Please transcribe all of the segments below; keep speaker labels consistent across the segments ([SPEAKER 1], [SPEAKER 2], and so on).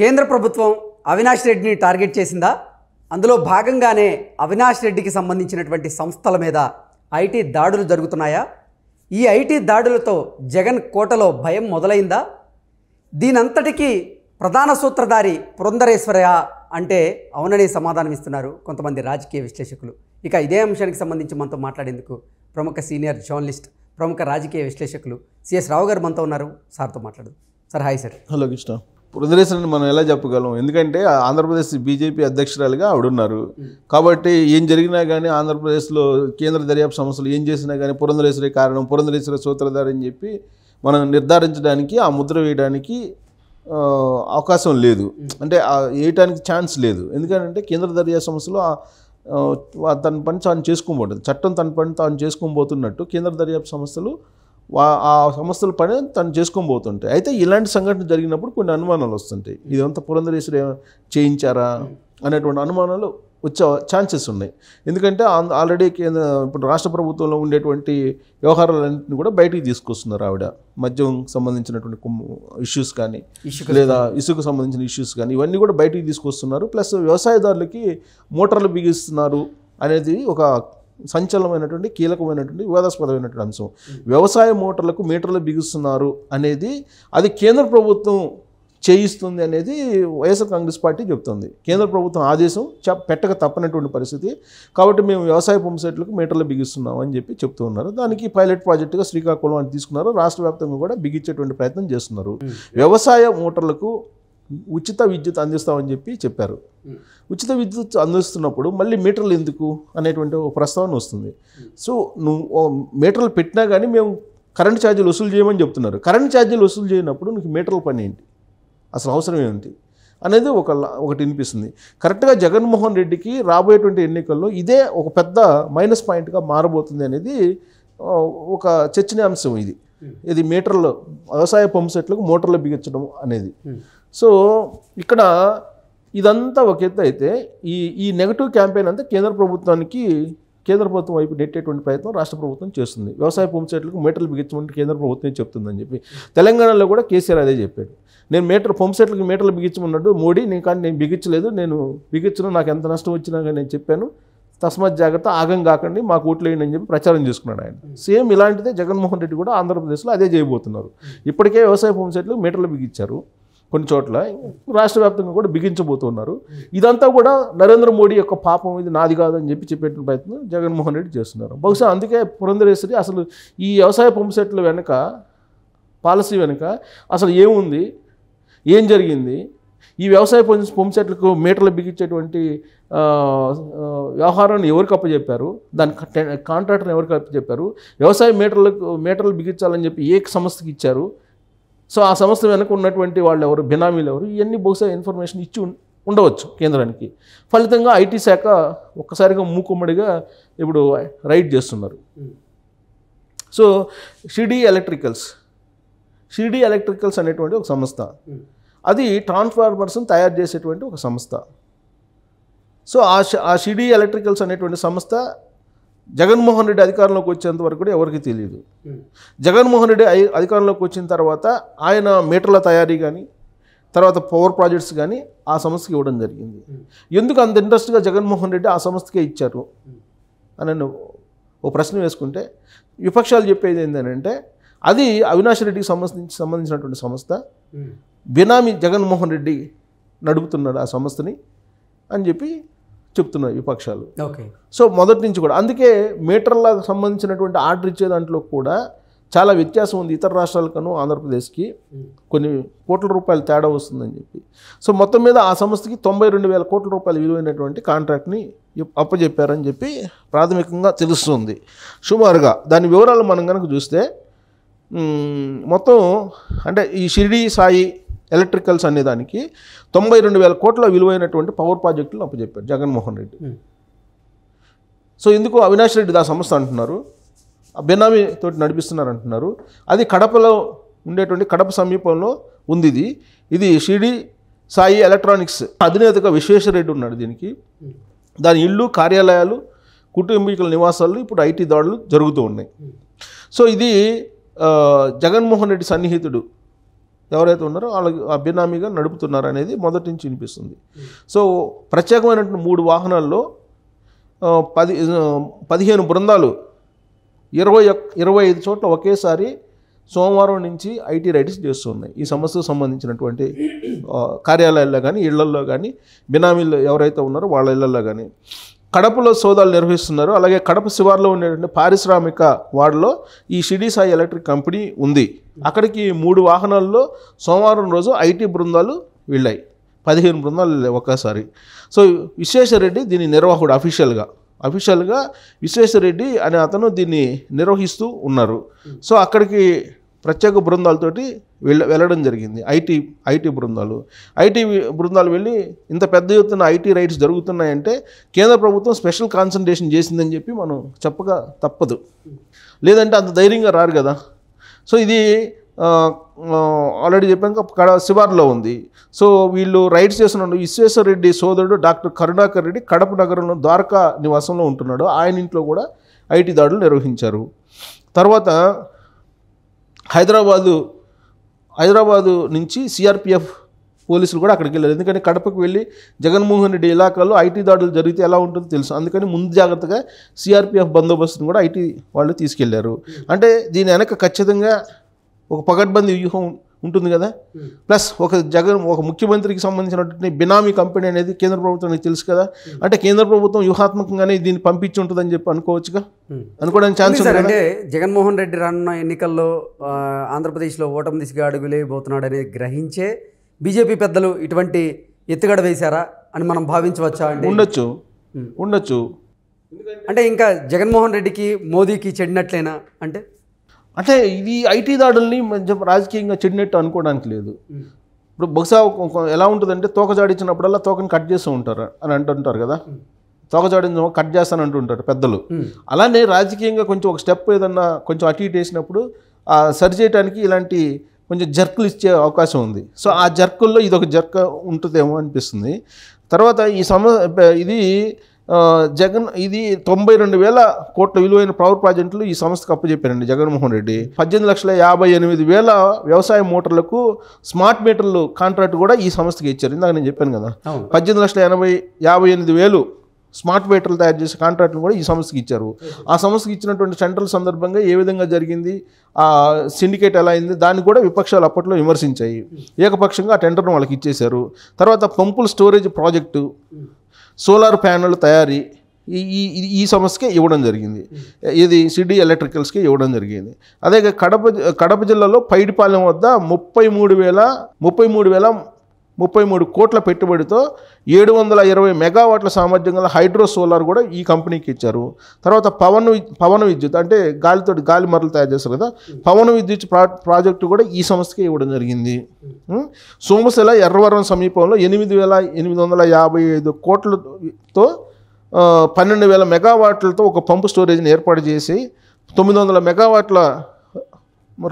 [SPEAKER 1] కేంద్ర ప్రభుత్వం అవినాష్ రెడ్డిని టార్గెట్ చేసిందా అందులో భాగంగానే అవినాష్ రెడ్డికి సంబంధించినటువంటి సంస్థల మీద ఐటీ దాడులు జరుగుతున్నాయా ఈ ఐటీ దాడులతో జగన్ కోటలో భయం మొదలైందా దీనంతటికీ ప్రధాన సూత్రధారి పురంధరేశ్వరయ అంటే అవుననే సమాధానం ఇస్తున్నారు కొంతమంది రాజకీయ విశ్లేషకులు ఇక ఇదే అంశానికి సంబంధించి మనతో మాట్లాడేందుకు ప్రముఖ సీనియర్ జర్నలిస్ట్ ప్రముఖ రాజకీయ విశ్లేషకులు సిఎస్ రావు గారు మనతో ఉన్నారు సార్తో మాట్లాడదు sir hi sir hello Krishna వృద్ధరేశ్వరిని మనం ఎలా చెప్పగలం ఎందుకంటే ఆంధ్రప్రదేశ్ బీజేపీ అధ్యక్షురాలుగా ఆవిడున్నారు కాబట్టి ఏం జరిగినా కానీ ఆంధ్రప్రదేశ్లో కేంద్ర దర్యాప్తు సంస్థలు ఏం చేసినా కానీ పురంధరేశ్వరే కారణం పురంధరేశ్వరే సూత్రధారని చెప్పి మనం నిర్ధారించడానికి ఆ ముద్ర వేయడానికి అవకాశం లేదు అంటే వేయటానికి ఛాన్స్ లేదు ఎందుకంటే కేంద్ర దర్యాప్తు సంస్థలు తన పని తాను చేసుకోబోతుంది చట్టం తన పని తాను చేసుకోబోతున్నట్టు కేంద్ర దర్యాప్తు సంస్థలు ఆ సంస్థల పని తను చేసుకొని పోతుంటాయి అయితే ఇలాంటి సంఘటన జరిగినప్పుడు కొన్ని అనుమానాలు వస్తుంటాయి ఇదంతా పురంధరేశ్వరి చేయించారా అనేటువంటి అనుమానాలు వచ్చే ఛాన్సెస్ ఉన్నాయి ఎందుకంటే ఆల్రెడీ కేంద్ర ఇప్పుడు రాష్ట్ర ప్రభుత్వంలో ఉండేటువంటి వ్యవహారాలన్నింటినీ కూడా బయటికి తీసుకొస్తున్నారు ఆవిడ మద్యం సంబంధించినటువంటి ఇష్యూస్ కానీ లేదా ఇసుకు సంబంధించిన ఇష్యూస్ కానీ ఇవన్నీ కూడా బయటికి తీసుకొస్తున్నారు ప్లస్ వ్యవసాయదారులకి మోటార్లు బిగిస్తున్నారు అనేది ఒక సంచలనమైనటువంటి కీలకమైనటువంటి వివాదాస్పదమైనటువంటి అంశం వ్యవసాయ మోటార్లకు మీటర్లు బిగుస్తున్నారు అనేది అది కేంద్ర ప్రభుత్వం చేయిస్తుంది అనేది వైఎస్ఆర్ కాంగ్రెస్ పార్టీ చెప్తుంది కేంద్ర ప్రభుత్వం ఆదేశం పెట్టక తప్పనటువంటి పరిస్థితి కాబట్టి మేము వ్యవసాయ పంపుసెట్లకు మీటర్లు బిగిస్తున్నాం అని చెప్పి చెప్తూ ఉన్నారు దానికి పైలట్ ప్రాజెక్టుగా శ్రీకాకుళం అని తీసుకున్నారు రాష్ట్ర వ్యాప్తంగా కూడా బిగించేటువంటి ప్రయత్నం చేస్తున్నారు వ్యవసాయ మోటార్లకు ఉచిత విద్యుత్ అందిస్తామని చెప్పి చెప్పారు ఉచిత విద్యుత్ అందిస్తున్నప్పుడు మళ్ళీ మీటర్లు ఎందుకు అనేటువంటి ఒక ప్రస్తావన వస్తుంది సో నువ్వు మీటర్లు పెట్టినా కానీ మేము కరెంట్ ఛార్జీలు వసూలు చేయమని చెప్తున్నారు కరెంట్ ఛార్జీలు వసూలు చేయనప్పుడు నీకు మీటర్ల పని ఏంటి అసలు అవసరం ఏంటి అనేది ఒక ఒకటి వినిపిస్తుంది కరెక్ట్గా జగన్మోహన్ రెడ్డికి రాబోయేటువంటి ఎన్నికల్లో ఇదే ఒక పెద్ద మైనస్ పాయింట్గా మారబోతుంది అనేది ఒక చర్చనీయాంశం ఇది ఇది మీటర్లు వ్యవసాయ పంప్ సెట్లకు మోటార్లు బిగించడం అనేది సో ఇక్కడ ఇదంతా ఒక ఎత్తు అయితే ఈ ఈ నెగిటివ్ క్యాంపెయిన్ అంతా కేంద్ర ప్రభుత్వానికి కేంద్ర ప్రభుత్వం వైపు నెట్టేటువంటి ప్రయత్నం రాష్ట్ర ప్రభుత్వం చేస్తుంది వ్యవసాయ పంప్సెట్లకు మీటర్లు బిగించమని కేంద్ర ప్రభుత్వం చెప్తుందని చెప్పి తెలంగాణలో కూడా కేసీఆర్ అదే చెప్పాడు నేను మీటర్ పంప్సెట్లకు మీటర్లు బిగించమన్నాడు మోడీ నేను కానీ నేను బిగించలేదు నేను బిగించిన నాకు ఎంత నష్టం వచ్చినా కానీ నేను చెప్పాను తస్మాత్ జాగ్రత్త ఆగం కాకండి మాకు ఓట్లేయండి అని చెప్పి ప్రచారం చేసుకున్నాడు ఆయన సేమ్ ఇలాంటిదే జగన్మోహన్ రెడ్డి కూడా ఆంధ్రప్రదేశ్లో అదే చేయబోతున్నారు ఇప్పటికే వ్యవసాయ సెట్లు మీటర్లు బిగించారు కొన్ని చోట్ల రాష్ట్ర వ్యాప్తంగా కూడా బిగించబోతున్నారు ఇదంతా కూడా నరేంద్ర మోడీ యొక్క పాపం ఇది నాది కాదని చెప్పి చెప్పేట ప్రయత్నం జగన్మోహన్ రెడ్డి చేస్తున్నారు బహుశా అందుకే పురంధరేశ్వరి అసలు ఈ వ్యవసాయ పంపు సెట్ల వెనుక పాలసీ వెనుక అసలు ఏముంది ఏం జరిగింది ఈ వ్యవసాయ పంపు సెట్లకు మీటర్లు బిగించేటువంటి వ్యవహారాన్ని ఎవరికి అప్పచెప్పారు దాని కాంట్రాక్టర్ని ఎవరికి అప్పచెప్పారు వ్యవసాయ మీటర్లకు మీటర్లు బిగించాలని చెప్పి ఏ సంస్థకి ఇచ్చారు సో ఆ సంస్థ వెనక ఉన్నటువంటి వాళ్ళు ఎవరు బినామీలు ఎవరు ఇవన్నీ బహుశా ఇన్ఫర్మేషన్ ఇచ్చి ఉండవచ్చు కేంద్రానికి ఫలితంగా ఐటీ శాఖ ఒక్కసారిగా మూకుమ్మడిగా ఇప్పుడు రైడ్ చేస్తున్నారు hmm. So Shirdi electricals Shirdi electricals అనేటువంటి ఒక సంస్థ hmm. అది ట్రాన్స్ఫార్మర్స్ని తయారు చేసేటువంటి ఒక సంస్థ సో ఆ షిడి ఎలక్ట్రికల్స్ అనేటువంటి సంస్థ జగన్మోహన్ రెడ్డి అధికారంలోకి వచ్చేంత వరకు కూడా ఎవరికి తెలియదు జగన్మోహన్ రెడ్డి అధికారంలోకి వచ్చిన తర్వాత ఆయన మీటర్ల తయారీ కానీ తర్వాత పవర్ ప్రాజెక్ట్స్ కానీ ఆ సంస్థకి ఇవ్వడం జరిగింది ఎందుకు అంత ఇంట్రెస్ట్గా జగన్మోహన్ రెడ్డి ఆ సంస్థకే ఇచ్చారు అని ఓ ప్రశ్న వేసుకుంటే విపక్షాలు చెప్పేది ఏంటంటే అది అవినాష్ రెడ్డికి సంబంధించి సంబంధించినటువంటి సంస్థ బినామీ జగన్మోహన్ రెడ్డి నడుపుతున్నాడు ఆ సంస్థని అని చెప్పి చెప్తున్నాయి విపక్షాలు ఓకే సో మొదటి నుంచి కూడా అందుకే మీటర్లకు సంబంధించినటువంటి ఆర్డర్ ఇచ్చే దాంట్లో కూడా చాలా వ్యత్యాసం ఉంది ఇతర రాష్ట్రాలకను ఆంధ్రప్రదేశ్కి కొన్ని కోట్ల రూపాయలు తేడా వస్తుందని చెప్పి సో మొత్తం మీద ఆ సంస్థకి తొంభై రెండు వేల కోట్ల రూపాయలు విలువైనటువంటి కాంట్రాక్ట్ని అప్పచెప్పారని చెప్పి ప్రాథమికంగా తెలుస్తుంది సుమారుగా దాని వివరాలు మనం కనుక చూస్తే మొత్తం అంటే ఈ షిరిడి సాయి ఎలక్ట్రికల్స్ అనేదానికి తొంభై రెండు వేల కోట్ల విలువైనటువంటి పవర్ ప్రాజెక్టులు అప్పచెప్పారు జగన్మోహన్ రెడ్డి సో ఎందుకు అవినాష్ రెడ్డి దా సంస్థ అంటున్నారు బెనామీ తోటి నడిపిస్తున్నారు అంటున్నారు అది కడపలో ఉండేటువంటి కడప సమీపంలో ఉంది ఇది ఇది షిడి సాయి ఎలక్ట్రానిక్స్ అధినేతగా విశ్వేశ్వరరెడ్డి ఉన్నాడు దీనికి దాని ఇళ్ళు కార్యాలయాలు కుటుంబీకుల నివాసాలు ఇప్పుడు ఐటీ దాడులు జరుగుతూ ఉన్నాయి సో ఇది జగన్మోహన్ రెడ్డి సన్నిహితుడు ఎవరైతే ఉన్నారో వాళ్ళకి బినామీగా నడుపుతున్నారు అనేది మొదటి నుంచి వినిపిస్తుంది సో ప్రత్యేకమైనటువంటి మూడు వాహనాల్లో పది పదిహేను బృందాలు ఇరవై ఇరవై ఐదు చోట్ల ఒకేసారి సోమవారం నుంచి ఐటీ రైడ్స్ చేస్తున్నాయి ఈ సమస్యకు సంబంధించినటువంటి కార్యాలయాల్లో కానీ ఇళ్లల్లో కానీ బినామీలు ఎవరైతే ఉన్నారో వాళ్ళ ఇళ్లల్లో కానీ కడపలో సోదాలు నిర్వహిస్తున్నారు అలాగే కడప శివార్లో ఉండేటువంటి పారిశ్రామిక వార్డులో ఈ షిడీ సాయి ఎలక్ట్రిక్ కంపెనీ ఉంది అక్కడికి మూడు వాహనాల్లో సోమవారం రోజు ఐటీ బృందాలు వెళ్ళాయి పదిహేను బృందాలు ఒక్కసారి సో విశ్వేశ్వరరెడ్డి దీని నిర్వాహకుడు అఫీషియల్గా అఫీషియల్గా విశ్వేశ్వరరెడ్డి అనే అతను దీన్ని నిర్వహిస్తూ ఉన్నారు సో అక్కడికి ప్రత్యేక బృందాలతోటి వెళ్ళ వెళ్ళడం జరిగింది ఐటీ ఐటీ బృందాలు ఐటీ బృందాలు వెళ్ళి ఇంత పెద్ద ఎత్తున ఐటీ రైట్స్ జరుగుతున్నాయంటే కేంద్ర ప్రభుత్వం స్పెషల్ కాన్సన్ట్రేషన్ చేసిందని చెప్పి మనం చెప్పక తప్పదు లేదంటే అంత ధైర్యంగా రారు కదా సో ఇది ఆల్రెడీ చెప్పాక కడ శివార్లో ఉంది సో వీళ్ళు రైడ్స్ చేస్తున్నాడు విశ్వేశ్వర రెడ్డి సోదరుడు డాక్టర్ కరుణాకర్ రెడ్డి కడప నగరంలో ద్వారకా నివాసంలో ఉంటున్నాడు ఆయన ఇంట్లో కూడా ఐటీ దాడులు నిర్వహించారు తర్వాత హైదరాబాదు హైదరాబాదు నుంచి సిఆర్పిఎఫ్ పోలీసులు కూడా అక్కడికి వెళ్ళారు ఎందుకంటే కడపకు వెళ్ళి జగన్మోహన్ రెడ్డి ఇలాకాల్లో ఐటీ దాడులు జరిగితే ఎలా ఉంటుందో తెలుసు అందుకని ముందు జాగ్రత్తగా సిఆర్పిఎఫ్ బందోబస్తును కూడా ఐటీ వాళ్ళు తీసుకెళ్లారు అంటే దీని వెనక ఖచ్చితంగా ఒక పగడ్బందీ వ్యూహం ఉంటుంది కదా ప్లస్ ఒక జగన్ ఒక ముఖ్యమంత్రికి సంబంధించినటువంటి బినామీ కంపెనీ అనేది కేంద్ర ప్రభుత్వానికి తెలుసు కదా అంటే కేంద్ర ప్రభుత్వం వ్యూహాత్మకంగానే దీన్ని పంపించి ఉంటుందని చెప్పి అనుకోవచ్చుగా అనుకోవడానికి ఛాన్స్ అంటే జగన్మోహన్ రెడ్డి రానున్న ఎన్నికల్లో ఆంధ్రప్రదేశ్లో ఓటమి దిశగా అడుగులేయబోతున్నాడు అనేది గ్రహించే బీజేపీ పెద్దలు ఇటువంటి ఎత్తుగడ వేశారా అని మనం భావించవచ్చా ఉండొచ్చు ఉండొచ్చు అంటే ఇంకా జగన్మోహన్ రెడ్డికి మోదీకి చెడినట్లేనా అంటే అంటే ఇది ఐటీ దాడుల్ని రాజకీయంగా చెడినట్టు అనుకోవడానికి లేదు ఇప్పుడు బహుశా ఎలా ఉంటుందంటే తోక జాడించినప్పుడల్లా తోకని కట్ చేస్తూ ఉంటారు అని అంటుంటారు కదా తోక కట్ చేస్తాను అంటుంటారు పెద్దలు అలానే రాజకీయంగా కొంచెం ఒక స్టెప్ ఏదన్నా కొంచెం అటు ఇటు వేసినప్పుడు సరి చేయడానికి ఇలాంటి కొంచెం జర్కులు ఇచ్చే అవకాశం ఉంది సో ఆ జర్కుల్లో ఇది ఒక జర్క్ ఉంటుందేమో అనిపిస్తుంది తర్వాత ఈ సమ ఇది జగన్ ఇది తొంభై రెండు వేల కోట్ల విలువైన పవర్ ప్రాజెక్టులు ఈ సంస్థకు అప్పచెప్పారండి జగన్మోహన్ రెడ్డి పద్దెనిమిది లక్షల యాభై ఎనిమిది వేల వ్యవసాయ మోటార్లకు స్మార్ట్ మీటర్లు కాంట్రాక్ట్ కూడా ఈ సంస్థకి ఇచ్చారు ఇందాక నేను చెప్పాను కదా పద్దెనిమిది లక్షల ఎనభై యాభై ఎనిమిది వేలు స్మార్ట్ మీటర్లు తయారు చేసే కాంట్రాక్టులు కూడా ఈ సంస్థకి ఇచ్చారు ఆ సంస్థకి ఇచ్చినటువంటి సెంట్రల్ సందర్భంగా ఏ విధంగా జరిగింది ఆ సిండికేట్ ఎలా అయింది దాన్ని కూడా విపక్షాలు అప్పట్లో విమర్శించాయి ఏకపక్షంగా ఆ టెండర్ను వాళ్ళకి ఇచ్చేశారు తర్వాత పంపుల స్టోరేజ్ ప్రాజెక్టు సోలార్ ప్యానెల్ తయారీ ఈ ఈ సమస్యకే ఇవ్వడం జరిగింది ఇది సిడి ఎలక్ట్రికల్స్కి ఇవ్వడం జరిగింది అదే కడప కడప జిల్లాలో పైడిపాలెం వద్ద ముప్పై మూడు వేల ముప్పై మూడు వేల ముప్పై మూడు కోట్ల పెట్టుబడితో ఏడు వందల ఇరవై మెగావాట్ల సామర్థ్యం గల హైడ్రో సోలార్ కూడా ఈ కంపెనీకి ఇచ్చారు తర్వాత పవన్ పవన విద్యుత్ అంటే గాలితో గాలి మరలు తయారు చేస్తారు కదా పవన విద్యుత్ ప్రాజెక్టు కూడా ఈ సంస్థకి ఇవ్వడం జరిగింది సోమశిల ఎర్రవరం సమీపంలో ఎనిమిది వేల ఎనిమిది వందల యాభై ఐదు కోట్లతో పన్నెండు వేల మెగావాట్లతో ఒక పంపు స్టోరేజ్ని ఏర్పాటు చేసి తొమ్మిది వందల మెగావాట్ల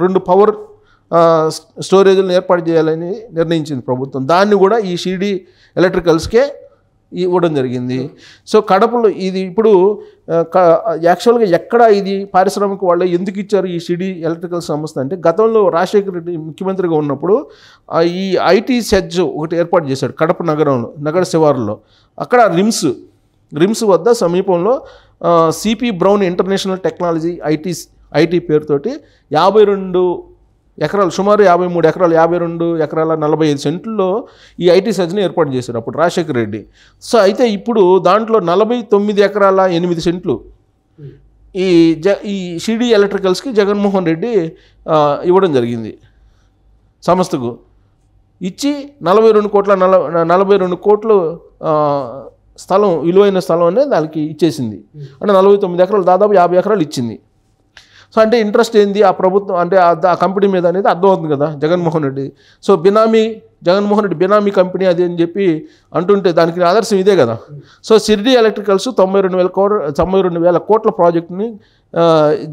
[SPEAKER 1] రెండు పవర్ స్టోరేజ్లను ఏర్పాటు చేయాలని నిర్ణయించింది ప్రభుత్వం దాన్ని కూడా ఈ షిరిడి ఎలక్ట్రికల్స్కే ఇవ్వడం జరిగింది సో కడపలో ఇది ఇప్పుడు యాక్చువల్గా ఎక్కడ ఇది పారిశ్రామిక వాళ్ళే ఎందుకు ఇచ్చారు ఈ షిడి ఎలక్ట్రికల్ సంస్థ అంటే గతంలో రాజశేఖర రెడ్డి ముఖ్యమంత్రిగా ఉన్నప్పుడు ఈ ఐటీ సెజ్ ఒకటి ఏర్పాటు చేశాడు కడప నగరంలో నగర శివారులో అక్కడ రిమ్స్ రిమ్స్ వద్ద సమీపంలో C P Brown international technology IT IT పేరుతోటి యాభై రెండు ఎకరాలు సుమారు యాభై మూడు ఎకరాలు యాభై రెండు ఎకరాల నలభై ఐదు సెంట్లలో ఈ ఐటీ సజ్ని ఏర్పాటు చేశారు అప్పుడు రాజశేఖర రెడ్డి సో అయితే ఇప్పుడు దాంట్లో నలభై తొమ్మిది ఎకరాల ఎనిమిది సెంట్లు ఈ జ ఈ షిడి ఎలక్ట్రికల్స్కి జగన్మోహన్ రెడ్డి ఇవ్వడం జరిగింది సంస్థకు ఇచ్చి నలభై రెండు కోట్ల నల నలభై రెండు కోట్లు స్థలం విలువైన స్థలం అనేది దానికి ఇచ్చేసింది అంటే నలభై తొమ్మిది ఎకరాలు దాదాపు యాభై ఎకరాలు ఇచ్చింది సో అంటే ఇంట్రెస్ట్ ఏంది ఆ ప్రభుత్వం అంటే ఆ కంపెనీ మీద అనేది అర్థమవుతుంది కదా జగన్మోహన్ రెడ్డి సో బినామీ జగన్మోహన్ రెడ్డి బినామీ కంపెనీ అది అని చెప్పి అంటుంటే దానికి ఆదర్శం ఇదే కదా సో సిర్డీ ఎలక్ట్రికల్స్ తొంభై రెండు వేల కోట్ల తొంభై రెండు వేల కోట్ల ప్రాజెక్టుని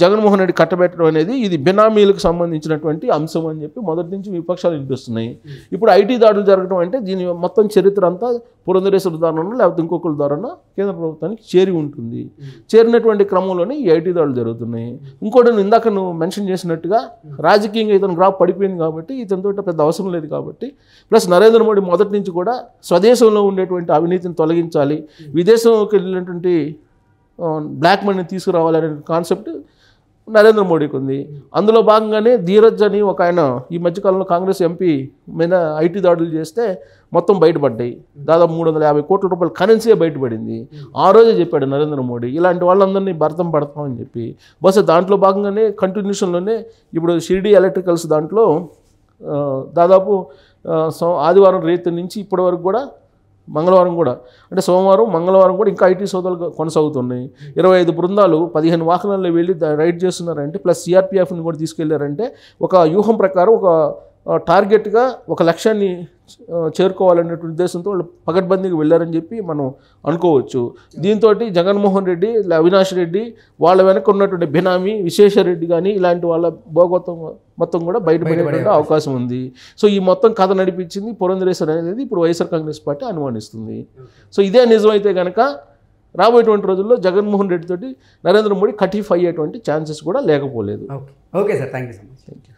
[SPEAKER 1] జగన్మోహన్ రెడ్డి కట్టబెట్టడం అనేది ఇది బినామీలకు సంబంధించినటువంటి అంశం అని చెప్పి మొదటి నుంచి విపక్షాలు వినిపిస్తున్నాయి ఇప్పుడు ఐటీ దాడులు జరగడం అంటే దీని మొత్తం చరిత్ర అంతా పురంధరేశ్వర ద్వారా లేకపోతే ఇంకొకరి దారుణ కేంద్ర ప్రభుత్వానికి చేరి ఉంటుంది చేరినటువంటి క్రమంలోనే ఈ ఐటీ దాడులు జరుగుతున్నాయి ఇంకోటి ఇందాక నువ్వు మెన్షన్ చేసినట్టుగా రాజకీయంగా ఇతను గ్రాఫ్ పడిపోయింది కాబట్టి ఇతనితో పెద్ద అవసరం లేదు కాబట్టి ప్లస్ నరేంద్ర మోడీ మొదటి నుంచి కూడా స్వదేశంలో ఉండేటువంటి అవినీతిని తొలగించాలి విదేశంకి వెళ్ళినటువంటి బ్లాక్ మనీని తీసుకురావాలనే కాన్సెప్ట్ నరేంద్ర మోడీకి ఉంది అందులో భాగంగానే ధీరజ్ అని ఒక ఆయన ఈ మధ్యకాలంలో కాంగ్రెస్ ఎంపీ మీద ఐటీ దాడులు చేస్తే మొత్తం బయటపడ్డాయి దాదాపు మూడు వందల యాభై కోట్ల రూపాయల కరెన్సీయే బయటపడింది ఆ రోజే చెప్పాడు నరేంద్ర మోడీ ఇలాంటి వాళ్ళందరినీ భర్తం పడతామని చెప్పి బస్ దాంట్లో భాగంగానే కంటిన్యూషన్లోనే ఇప్పుడు షిరిడి ఎలక్ట్రికల్స్ దాంట్లో దాదాపు ఆదివారం రేతి నుంచి ఇప్పటి వరకు కూడా మంగళవారం కూడా అంటే సోమవారం మంగళవారం కూడా ఇంకా ఐటీ సోదాలు కొనసాగుతున్నాయి ఇరవై ఐదు బృందాలు పదిహేను వాహనాల్లో వెళ్ళి రైడ్ చేస్తున్నారంటే ప్లస్ సిఆర్పిఎఫ్ని కూడా తీసుకెళ్లారంటే ఒక వ్యూహం ప్రకారం ఒక టార్గెట్గా ఒక లక్ష్యాన్ని చేరుకోవాలనేటువంటి ఉద్దేశంతో వాళ్ళు పగడ్బందీకి వెళ్ళారని చెప్పి మనం అనుకోవచ్చు దీంతో జగన్మోహన్ రెడ్డి అవినాష్ రెడ్డి వాళ్ళ వెనక ఉన్నటువంటి బినామీ విశేషరెడ్డి కానీ ఇలాంటి వాళ్ళ భోగోత్వం మొత్తం కూడా బయటపడేటువంటి అవకాశం ఉంది సో ఈ మొత్తం కథ నడిపించింది పురంధరేశ్వర్ అనేది ఇప్పుడు వైఎస్ఆర్ కాంగ్రెస్ పార్టీ అనుమానిస్తుంది సో ఇదే నిజమైతే కనుక రాబోయేటువంటి రోజుల్లో జగన్మోహన్ రెడ్డితోటి నరేంద్ర మోడీ కటీఫ్ అయ్యేటువంటి ఛాన్సెస్ కూడా లేకపోలేదు okay sir thank you so much thank you